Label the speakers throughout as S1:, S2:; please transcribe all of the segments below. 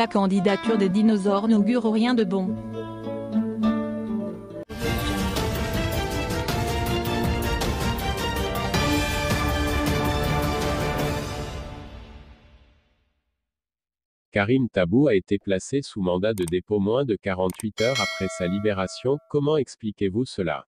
S1: La candidature des dinosaures n'augure rien de bon. Karim Tabou a été placé sous mandat de dépôt moins de 48 heures après sa libération, comment expliquez-vous cela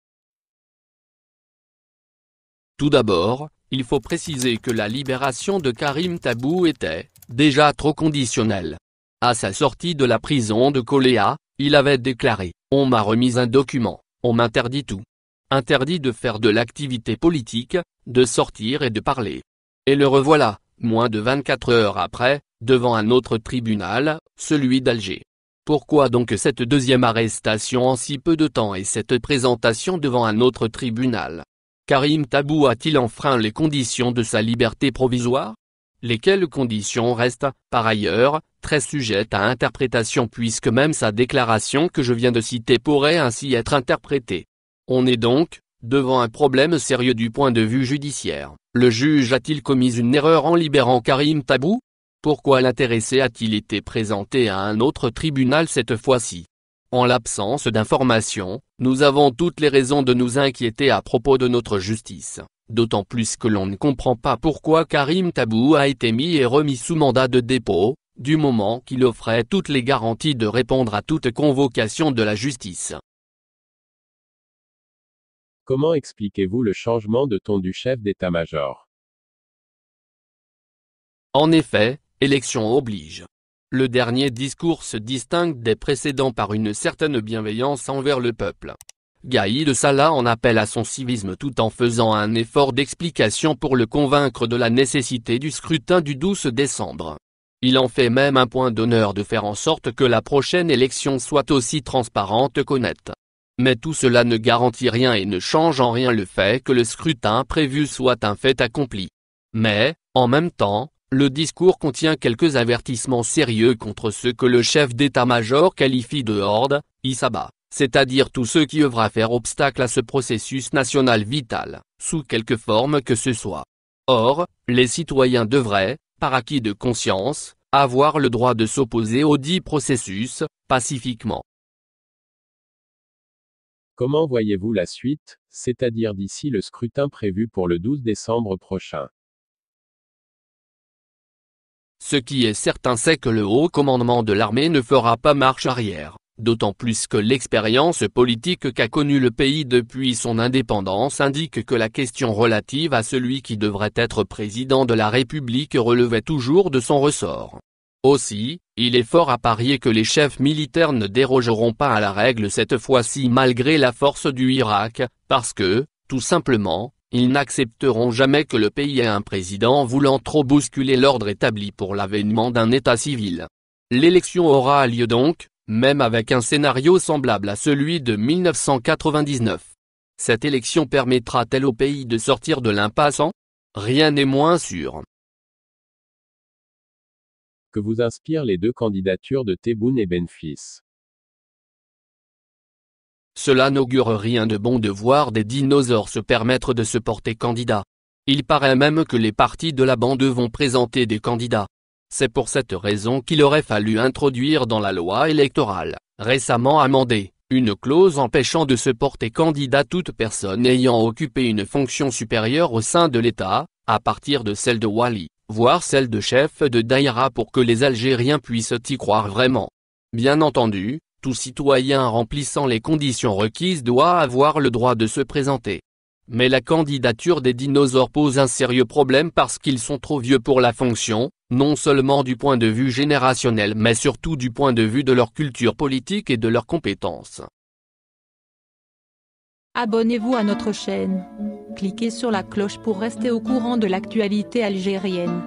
S1: Tout d'abord, il faut préciser que la libération de Karim Tabou était, déjà trop conditionnelle. À sa sortie de la prison de Coléa, il avait déclaré « On m'a remis un document, on m'interdit tout. Interdit de faire de l'activité politique, de sortir et de parler. » Et le revoilà, moins de 24 heures après, devant un autre tribunal, celui d'Alger. Pourquoi donc cette deuxième arrestation en si peu de temps et cette présentation devant un autre tribunal Karim Tabou a-t-il enfreint les conditions de sa liberté provisoire lesquelles conditions restent, par ailleurs, très sujettes à interprétation puisque même sa déclaration que je viens de citer pourrait ainsi être interprétée. On est donc, devant un problème sérieux du point de vue judiciaire. Le juge a-t-il commis une erreur en libérant Karim Tabou Pourquoi l'intéressé a-t-il été présenté à un autre tribunal cette fois-ci En l'absence d'informations, nous avons toutes les raisons de nous inquiéter à propos de notre justice d'autant plus que l'on ne comprend pas pourquoi Karim Tabou a été mis et remis sous mandat de dépôt, du moment qu'il offrait toutes les garanties de répondre à toute convocation de la justice. Comment expliquez-vous le changement de ton du chef d'état-major En effet, élection oblige. Le dernier discours se distingue des précédents par une certaine bienveillance envers le peuple de Salah en appelle à son civisme tout en faisant un effort d'explication pour le convaincre de la nécessité du scrutin du 12 décembre. Il en fait même un point d'honneur de faire en sorte que la prochaine élection soit aussi transparente qu'honnête. Mais tout cela ne garantit rien et ne change en rien le fait que le scrutin prévu soit un fait accompli. Mais, en même temps, le discours contient quelques avertissements sérieux contre ce que le chef d'état-major qualifie de horde, Isaba c'est-à-dire tous ceux qui œuvra à faire obstacle à ce processus national vital, sous quelque forme que ce soit. Or, les citoyens devraient, par acquis de conscience, avoir le droit de s'opposer au dit processus, pacifiquement. Comment voyez-vous la suite, c'est-à-dire d'ici le scrutin prévu pour le 12 décembre prochain Ce qui est certain c'est que le haut commandement de l'armée ne fera pas marche arrière d'autant plus que l'expérience politique qu'a connue le pays depuis son indépendance indique que la question relative à celui qui devrait être président de la République relevait toujours de son ressort. Aussi, il est fort à parier que les chefs militaires ne dérogeront pas à la règle cette fois-ci malgré la force du Irak, parce que, tout simplement, ils n'accepteront jamais que le pays ait un président voulant trop bousculer l'ordre établi pour l'avènement d'un état civil. L'élection aura lieu donc, même avec un scénario semblable à celui de 1999. Cette élection permettra-t-elle au pays de sortir de l'impasse en Rien n'est moins sûr. Que vous inspirent les deux candidatures de Tebboune et Benfis Cela n'augure rien de bon de voir des dinosaures se permettre de se porter candidat. Il paraît même que les partis de la bande vont présenter des candidats. C'est pour cette raison qu'il aurait fallu introduire dans la loi électorale, récemment amendée, une clause empêchant de se porter candidat toute personne ayant occupé une fonction supérieure au sein de l'État, à partir de celle de Wali, voire celle de chef de Daïra pour que les Algériens puissent y croire vraiment. Bien entendu, tout citoyen remplissant les conditions requises doit avoir le droit de se présenter, mais la candidature des dinosaures pose un sérieux problème parce qu'ils sont trop vieux pour la fonction, non seulement du point de vue générationnel mais surtout du point de vue de leur culture politique et de leurs compétences. Abonnez-vous à notre chaîne. Cliquez sur la cloche pour rester au courant de l'actualité algérienne.